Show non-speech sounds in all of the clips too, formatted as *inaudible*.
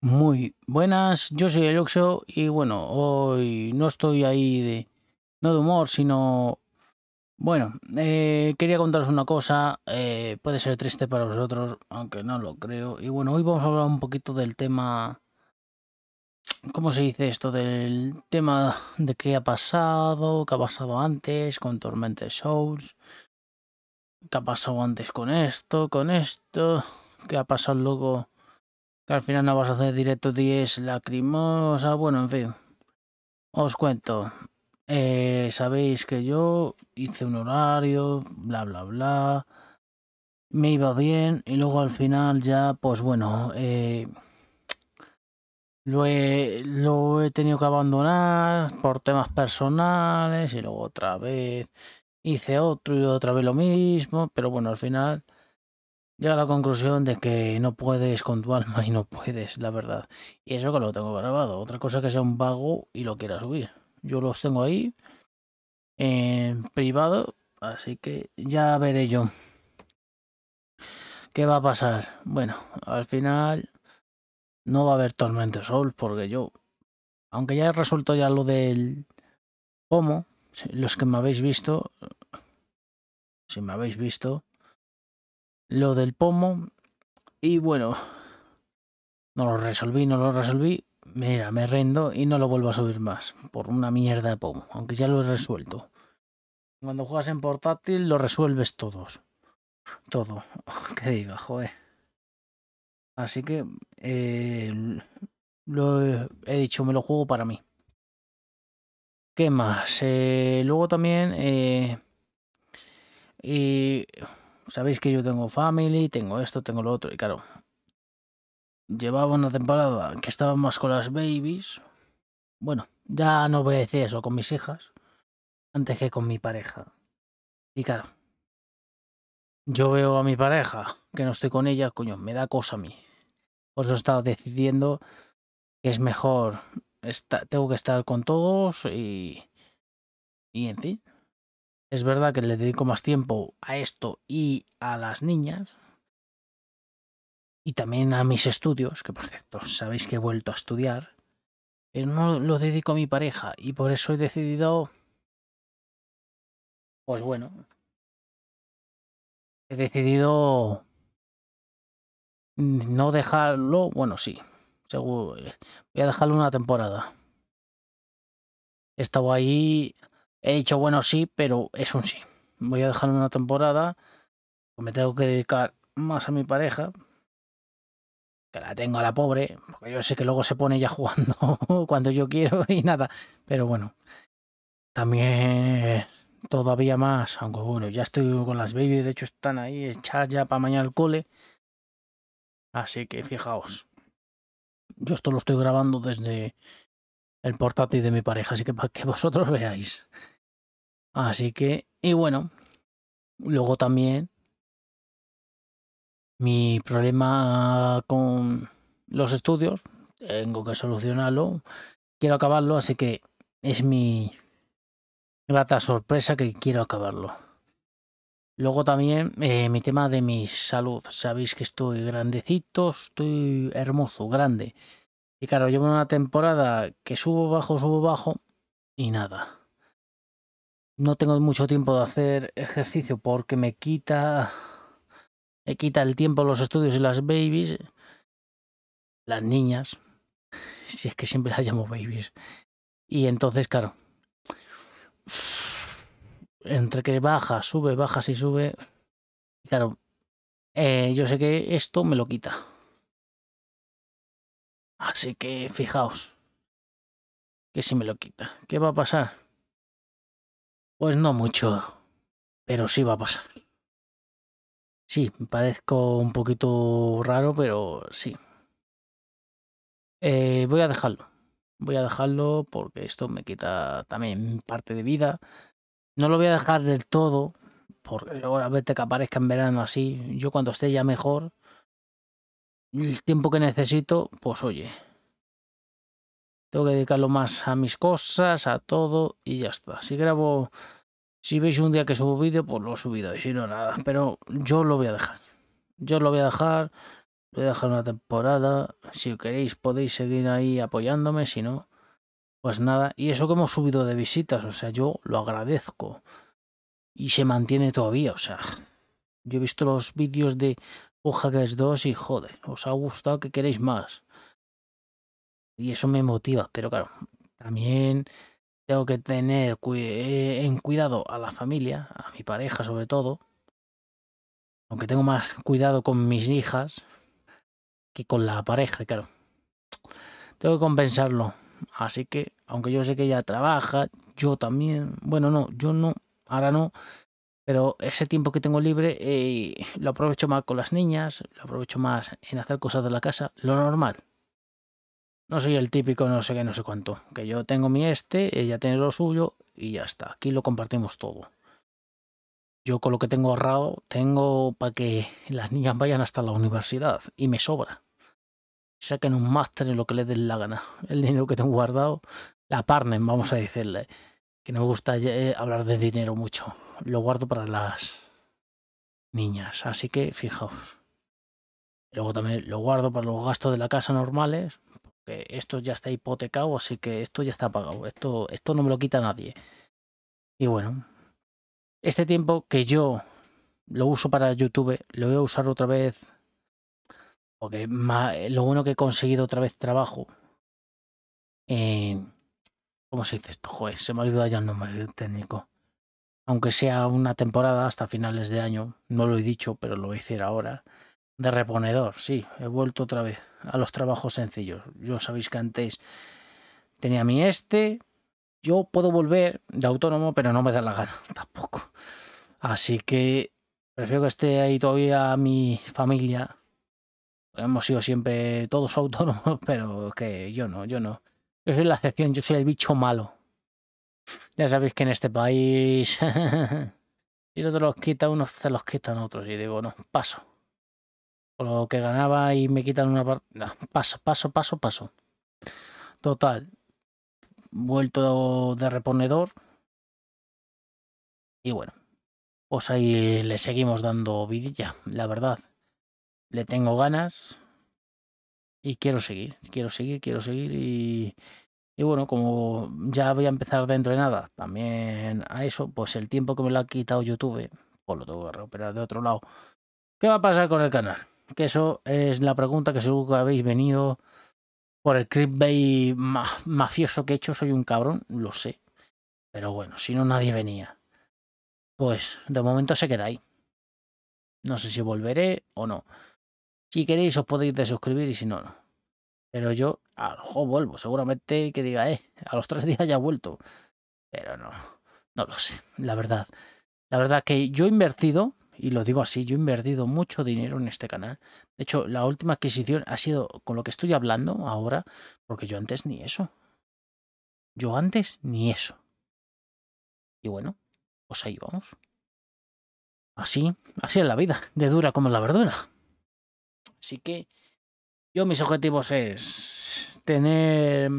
Muy buenas, yo soy el y bueno, hoy no estoy ahí de no de humor, sino bueno, eh, quería contaros una cosa, eh, puede ser triste para vosotros, aunque no lo creo. Y bueno, hoy vamos a hablar un poquito del tema, ¿cómo se dice esto? Del tema de qué ha pasado, qué ha pasado antes con Tormenta Souls, qué ha pasado antes con esto, con esto, qué ha pasado luego al final no vas a hacer directo 10 lacrimosa. Bueno, en fin. Os cuento. Eh, sabéis que yo hice un horario, bla, bla, bla. Me iba bien y luego al final ya, pues bueno, eh, lo, he, lo he tenido que abandonar por temas personales y luego otra vez hice otro y otra vez lo mismo, pero bueno, al final Llega a la conclusión de que no puedes con tu alma y no puedes, la verdad. Y eso que lo tengo grabado. Otra cosa que sea un vago y lo quiera subir. Yo los tengo ahí en privado, así que ya veré yo qué va a pasar. Bueno, al final no va a haber tormento sol porque yo, aunque ya resuelto ya lo del cómo, los que me habéis visto, si me habéis visto, lo del pomo. Y bueno, no lo resolví, no lo resolví. Mira, me rendo y no lo vuelvo a subir más. Por una mierda de pomo, aunque ya lo he resuelto. Cuando juegas en portátil lo resuelves todos. Todo. *laughs* Que diga, joder. Así que eh, lo he dicho, me lo juego para mí. ¿Qué más? Eh, luego también... Eh, y sabéis que yo tengo family, tengo esto, tengo lo otro, y claro, llevaba una temporada que estaba más con las babies. Bueno, ya no voy a decir eso con mis hijas, antes que con mi pareja. Y claro, yo veo a mi pareja, que no estoy con ella, coño, me da cosa a mí. Por eso he estado decidiendo que es mejor, está, tengo que estar con todos y... Y en fin, es verdad que le dedico más tiempo a esto y a las niñas. Y también a mis estudios, que por cierto, sabéis que he vuelto a estudiar. Pero no lo dedico a mi pareja y por eso he decidido... Pues bueno. He decidido no dejarlo, bueno, sí, voy a dejarlo una temporada. He estado ahí he dicho, bueno, sí, pero es un sí. Voy a dejar una temporada, pues me tengo que dedicar más a mi pareja, que la tengo a la pobre, porque yo sé que luego se pone ya *laughs* jugando cuando yo quiero y nada, pero bueno, también todavía más, aunque bueno, ya estoy con las babies, de hecho están ahí echadas ya para mañana el cole, así que fijaos, yo esto lo estoy grabando desde el portátil de mi pareja, así que para que *laughs* vosotros veáis. Así que, y bueno, luego también mi problema con los estudios, tengo que solucionarlo, quiero acabarlo, así que es mi grata sorpresa que quiero acabarlo. Luego también eh, mi tema de mi salud. Sabéis que estoy grandecito, estoy hermoso, grande. Y claro, llevo una temporada que subo, bajo, subo, bajo y nada. No tengo mucho tiempo de hacer ejercicio porque me quita, me quita el tiempo los estudios y las babies, las niñas, *laughs* si es que siempre las llamo babies. Y entonces, claro, entre que baja, sube, baja, y sube, claro, eh, yo sé que esto me lo quita. Así que fijaos. Que si me lo quita. ¿Qué va a pasar? Pues no mucho. Pero sí va a pasar. Sí, parezco un poquito raro, pero sí. Eh, voy a dejarlo. Voy a dejarlo porque esto me quita también parte de vida. No lo voy a dejar del todo, porque ahora vete que aparezca en verano así. Yo cuando esté ya mejor, el tiempo que necesito, pues oye, tengo que dedicarlo más a mis cosas, a todo y ya está. Si grabo, si veis un día que subo vídeo, pues lo he subido y si no, nada. Pero yo lo voy a dejar. Yo lo voy a dejar, voy a dejar una temporada. Si queréis podéis seguir ahí apoyándome, si no, pues nada. Y eso que hemos subido de visitas, o sea, yo lo agradezco. Y se mantiene todavía, o sea, yo he visto los vídeos de es dos y joder, os ha gustado que queréis más. Y eso me motiva, pero claro, también tengo que tener eh, en cuidado a la familia, a mi pareja sobre todo. Aunque tengo más cuidado con mis hijas que con la pareja, claro. Tengo que compensarlo. Así que, aunque yo sé que ella trabaja, yo también. Bueno, no, yo no. Ahora no. Pero ese tiempo que tengo libre eh, lo aprovecho más con las niñas, lo aprovecho más en hacer cosas de la casa, lo normal. No soy el típico no sé qué, no sé cuánto. Que yo tengo mi este, ella tiene lo suyo y ya está. Aquí lo compartimos todo. Yo con lo que tengo ahorrado tengo para que las niñas vayan hasta la universidad y me sobra. Saquen un máster en lo que les den la gana. El dinero que tengo guardado, la Parnen vamos a decirle. Que no me gusta eh, hablar de dinero mucho lo guardo para las niñas. Así que fijaos. Luego también lo guardo para los gastos de la casa normales. Porque esto ya está hipotecado, así que esto ya está pagado. Esto, esto no me lo quita nadie. Y bueno, este tiempo que yo lo uso para YouTube, lo voy a usar otra vez. Porque lo bueno que he conseguido otra vez trabajo. En, ¿Cómo se dice esto? Joder, se me ha olvidado ya el nombre técnico aunque sea una temporada hasta finales de año, no lo he dicho, pero lo voy a decir ahora, de reponedor, sí, he vuelto otra vez a los trabajos sencillos. Yo sabéis que antes tenía mi este, yo puedo volver de autónomo, pero no me da la gana *laughs* tampoco. Así que prefiero que esté ahí todavía mi familia. Hemos sido siempre todos *laughs* autónomos, pero que yo no, yo no. Yo soy la excepción, yo soy el bicho malo. Ya sabéis que en este país, *laughs* si no te los quita unos, se los quitan otros. Y digo, no, paso. Por lo que ganaba y me quitan una parte. paso, paso, paso, paso. Total. Vuelto de reponedor. Y bueno, pues ahí le seguimos dando vidilla, la verdad. Le tengo ganas y quiero seguir, quiero seguir, quiero seguir y, y bueno, como ya voy a empezar dentro de nada también a eso, pues el tiempo que me lo ha quitado YouTube, pues lo tengo que recuperar de otro lado. ¿Qué va a pasar con el canal? Que eso es la pregunta que seguro que habéis venido por el clipbait más mafioso que he hecho. Soy un cabrón, lo sé. Pero bueno, si no nadie venía. Pues de momento se queda ahí. No sé si volveré o no. Si queréis os podéis desuscribir y si no, no. Pero yo lo mejor vuelvo. Seguramente que diga, eh, a los tres *laughs* días ya he vuelto. Pero no, no lo sé, la verdad. La verdad que yo he invertido, y lo digo así, yo he invertido mucho dinero en este canal. De hecho, la última adquisición ha sido con lo que estoy hablando ahora, porque yo antes ni eso. Yo antes ni eso. Y bueno, pues ahí vamos. Así, así es la vida, de dura como la verdura. Así que mis objetivos es tener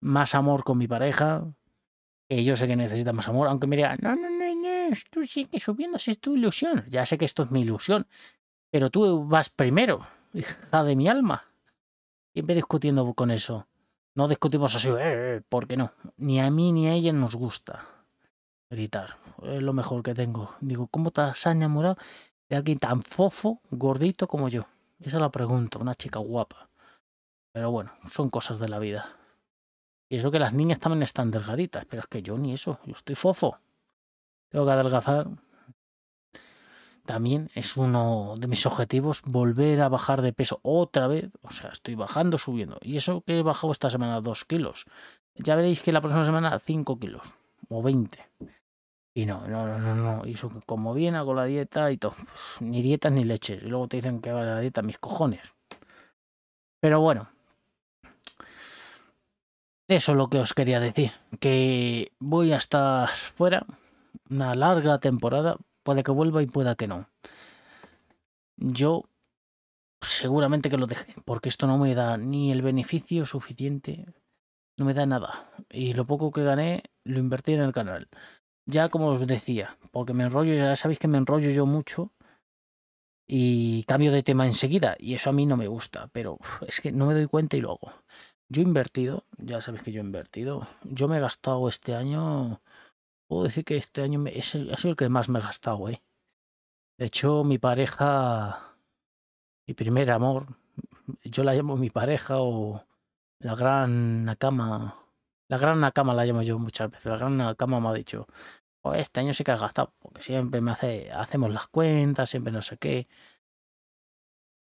más amor con mi pareja, que yo sé que necesita más amor, aunque me digan no, no, no, no, tú sigues subiendo, es tu ilusión. Ya sé que esto es mi ilusión, pero tú vas primero, *laughs* hija de mi alma. Siempre discutiendo con eso. No discutimos así, eh, eh, eh" porque no. Ni a mí ni a ella nos gusta gritar. Es lo mejor que tengo. Digo, ¿cómo te has enamorado de alguien tan fofo, gordito como yo? Esa la pregunto, una chica guapa. Pero bueno, son cosas de la vida. Y eso que las niñas también están delgaditas, pero es que yo ni eso, yo estoy fofo. Tengo que adelgazar. También es uno de mis objetivos volver a bajar de peso otra vez. O sea, estoy bajando, subiendo. Y eso que he bajado esta semana dos kilos. Ya veréis que la próxima semana cinco kilos o veinte. Y no, no, no, no, no. Y como bien hago la dieta y todo. Pues, ni dietas ni leches. Y luego te dicen que haga la dieta, mis cojones. Pero bueno. Eso es lo que os quería decir. Que voy a estar fuera. Una larga temporada. Puede que vuelva y pueda que no. Yo seguramente que lo dejé. Porque esto no me da ni el beneficio suficiente. No me da nada. Y lo poco que gané lo invertí en el canal ya como os decía, porque me enrollo, ya sabéis que me enrollo yo mucho y cambio de tema enseguida y eso a mí no me gusta, pero es que no me doy cuenta y lo hago. Yo he invertido, ya sabéis que yo he invertido, yo me he gastado este año, puedo decir que este año me, es el, ha sido el que más me he gastado, ¿eh? De hecho, mi pareja, mi primer amor, yo la llamo mi pareja o la gran cama... La gran Nakama la llamo yo muchas veces. La gran Nakama me ha dicho, oh, este año sí que has gastado, porque siempre me hace, hacemos las cuentas, siempre no sé qué.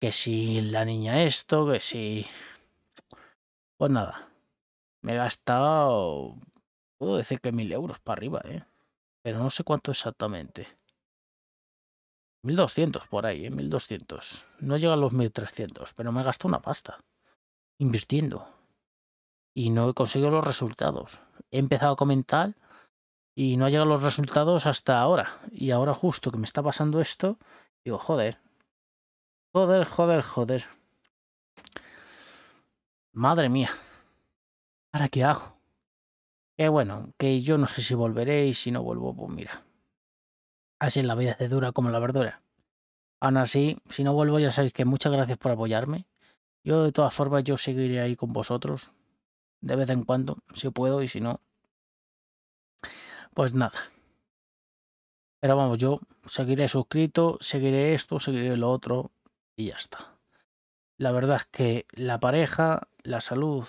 Que si la niña esto, que si... Pues nada, me he gastado, puedo decir que mil euros para arriba, ¿eh? Pero no sé cuánto exactamente. 1200 por ahí, ¿eh? 1200. No llega a los 1300, pero me he gastado una pasta. Invirtiendo y no he conseguido los resultados. He empezado a comentar y no ha llegado los resultados hasta ahora. Y ahora justo que me está pasando esto, digo, joder. Joder, joder, joder. Madre mía. ¿Ahora qué hago? Que bueno, que yo no sé si volveré y si no vuelvo, pues mira. Así es la vida de dura como la verdura. Aún así, si no vuelvo ya sabéis que muchas gracias por apoyarme. Yo de todas formas yo seguiré ahí con vosotros, de vez en cuando, si puedo y si no, pues nada. Pero vamos, yo seguiré suscrito, seguiré esto, seguiré lo otro y ya está. La verdad es que la pareja, la salud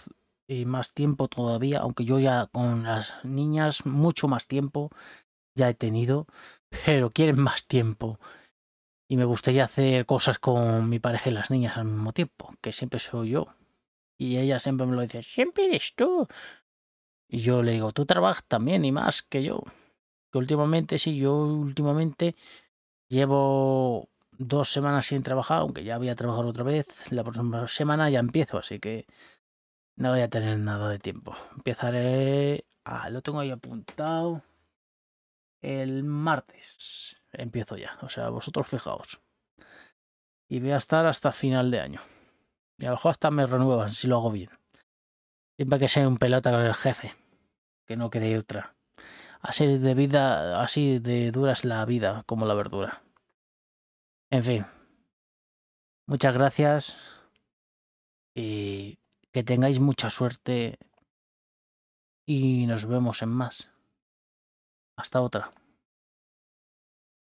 y más tiempo todavía, aunque yo ya con las niñas mucho más tiempo ya he tenido, *laughs* pero quieren más tiempo. Y me gustaría hacer cosas con mi pareja y las niñas al mismo tiempo, que siempre soy yo. Y ella siempre me lo dice, siempre eres tú. Y yo le digo, tú trabajas también y más que yo. Que últimamente, sí, yo últimamente llevo dos semanas sin trabajar, aunque ya voy a trabajar otra vez. La próxima semana ya empiezo, así que no voy a tener nada de tiempo. Empezaré... Ah, lo tengo ahí apuntado. El martes empiezo ya. O sea, vosotros fijaos. Y voy a estar hasta final de año. Y a lo mejor hasta me renuevan si lo hago bien. Siempre que sea un pelota con el jefe. Que no quede otra. Así de vida, así de dura es la vida, como la verdura. En fin. Muchas gracias. Y que tengáis mucha suerte. Y nos vemos en más. Hasta otra.